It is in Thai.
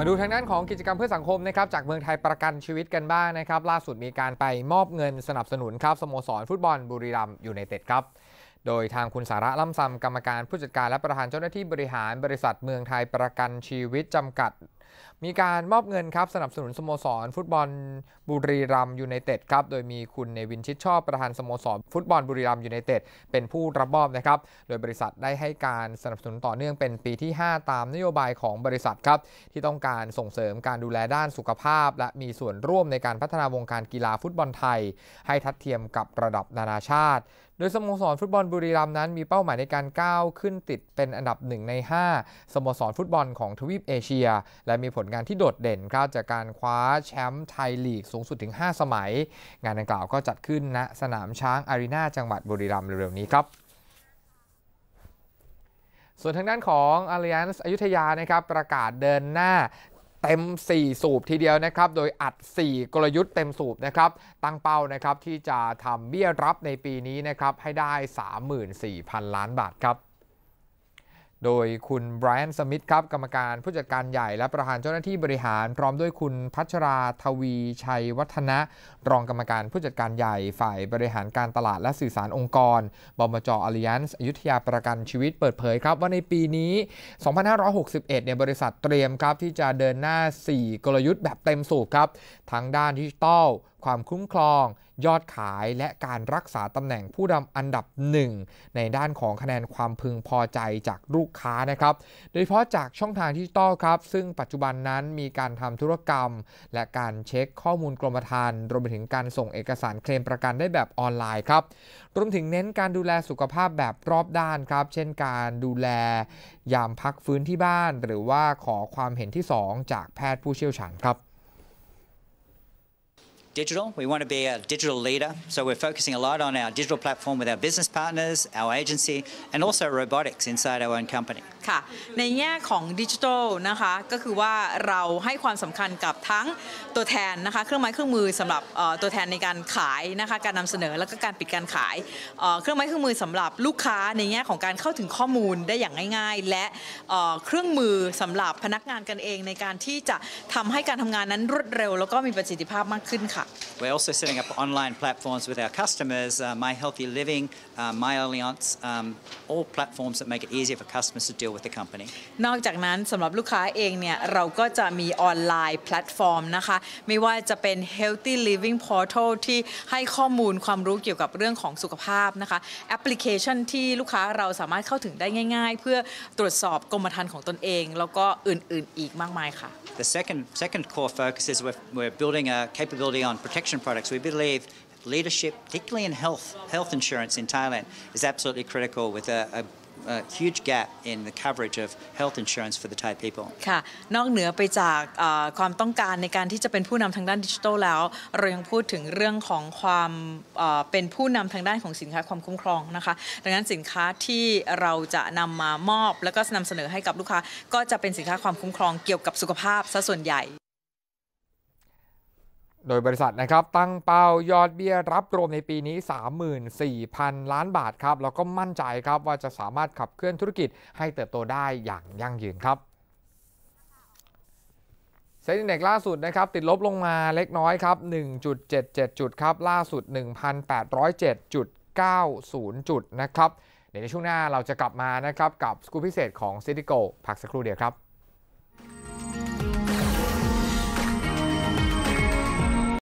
มาดูทางด้านของกิจกรรมเพื่อสังคมนะครับจากเมืองไทยประกันชีวิตกันบ้างนะครับ ล่าสุดมีการไปมอบเงินสนับสนุนครับสโมสรฟุตบอลบุรีรัมย์ยูไนเต็ดครับ โดยทางคุณสาระล่ำซำกรรมการผู้จัดการและประธานเจ้าหน้าที่บริหารบริษัทเมืองไทยประกันชีวิตจำกัดมีการมอบเงินครับสนับสนุนสโมสรฟุตบอลบุรีรัมยูไนเต็ดครับ โดยมีคุณเนวินชิดชอบประธานสโมสรฟุตบอลบุรีรัมยูไนเต็ด เป็นผู้รับมอบนะครับโดยบริษัทได้ให้การสนับสนุนต่อเนื่องเป็นปีที่ 5 ตามนโยบายของบริษัทครับ ที่ต้องการส่งเสริมการดูแลด้านสุขภาพ และมีส่วนร่วมในการพัฒนาวงการกีฬาฟุตบอลไทย ให้ทัดเทียมกับระดับนานาชาติโดยสโมสรฟุตบอลบุรีรัมย์นั้นมีเป้าหมายในการก้าวขึ้นติดเป็นอันดับ 1 ใน 5สโมสรฟุตบอลของทวีปเอเชีย และมีผลงานที่โดดเด่นครับจากการคว้าแชมป์ไทยลีกสูงสุดถึง 5 สมัย งานดังกล่าวก็จัดขึ้นณนะสนามช้างอารีนาจังหวัดบุรีรัมย์เร็วๆนี้ครับ ส่วนทางด้านของ Alliance อยุธยานะครับประกาศเดินหน้าเต็ม 4 สูบทีเดียวนะครับ โดยอัด 4 กลยุทธ์เต็มสูบนะครับ ตั้งเป้านะครับ ที่จะทำเบี้ยรับในปีนี้นะครับ ให้ได้ 34,000 ล้านบาทครับโดยคุณไบรอันสมิธครับ กรรมการผู้จัดการใหญ่และประธานเจ้าหน้าที่บริหาร พร้อมด้วยคุณพัชราทวีชัยวัฒนะ รองกรรมการผู้จัดการใหญ่ ฝ่ายบริหารการตลาดและสื่อสารองค์กร บมจอลิ l อนส์อยุธยาประกันชีวิตเปิดเผยครับ ว่าในปีนี้ 2561เนี่ยบริษัทเตรียมครับที่จะเดินหน้า 4 กลยุทธ์แบบเต็มสูบครับทั้งด้านดิจิตอลความคุ้มครอง ยอดขายและการรักษาตำแหน่งผู้ดำอันดับ 1 ในด้านของคะแนนความพึงพอใจจากลูกค้านะครับ โดยเฉพาะจากช่องทางดิจิตอลครับ ซึ่งปัจจุบันนั้นมีการทำธุรกรรม และการเช็คข้อมูลกรมธรรม์รวมไปถึงการส่งเอกสารเคลมประกันได้แบบออนไลน์ครับรวมถึงเน้นการดูแลสุขภาพแบบรอบด้านครับ เช่นการดูแล ยามพักฟื้นที่บ้าน หรือว่าขอความเห็นที่ 2 จากแพทย์ผู้เชี่ยวชาญครับ digital. We want to be a digital leader, so we're focusing a lot on our digital platform with our business partners, our agency, and also robotics inside our own company. ค่ะในแง่ของดิจิทัลนะคะก็คือว่าเราให้ความสำคัญกับทั้งตัวแทนนะคะเครื่องไม้เครื่องมือสำหรับตัวแทนในการขายนะคะการนำเสนอแล้วก็การปิดการขายเครื่องไม้เครื่องมือสำหรับลูกค้าในแง่ของการเข้าถึงข้อมูลได้อย่างง่าย ๆ และเครื่องมือสำหรับพนักงานกันเองในการที่จะทำให้การทำงานนั้นรวดเร็ว แล้วก็มีประสิทธิภาพมากขึ้นค่ะ We're also setting up online platforms with our customers, uh, My Healthy Living, uh, My Alliance, um, all platforms that make it easier for customers to deal with the company นอกจากนั้นสำหรับลูกค้าเองเนี่ยเราก็จะมีออนไลน์แพลตฟอร์มนะคะ ไม่ว่าจะเป็น healthy living portal ที่ให้ข้อมูลความรู้เกี่ยวกับเรื่องของสุขภาพนะคะแอปพลิเคชันที่ลูกค้าเราสามารถเข้าถึงได้ง่าย ๆ เพื่อตรวจสอบกรมธรรม์ของตนเองแล้วก็อื่นๆอีกมากมายค่ะ The second second core focus is we're, we're building a capability on protection products. We believe leadership, particularly in health, health insurance in Thailand, is absolutely critical with a, a a huge gap in the coverage of health insurance for the Thai people ค่ะนอกเหนือไปจากความต้องการในการที่จะเป็นผู้นำทางด้านดิจิทัลแล้ว เรายังพูดถึงเรื่องของความเป็นผู้นำทางด้านของสินค้าความคุ้มครองนะคะ ดังนั้นสินค้าที่เราจะนำมามอบ แล้วก็นำเสนอให้กับลูกค้า ก็จะเป็นสินค้าความคุ้มครองเกี่ยวกับสุขภาพซะส่วนใหญ่โดยบริษัทนะครับตั้งเป้ายอดเบี้ยรับรวมในปีนี้ 34,000 ล้านบาทครับแล้วก็มั่นใจครับว่าจะสามารถขับเคลื่อนธุรกิจให้เติบโตได้อย่างยั่งยืนครับเซ็นดเน็กล่าสุดนะครับติดลบลงมาเล็กน้อยครับ1.77 จุดครับล่าสุด 1,807.90 จุดนะครับเดี๋ยวในช่วงหน้าเราจะกลับมานะครับกับสกู๊ปพิเศษของซิติโกพักสักครู่เดียวครับ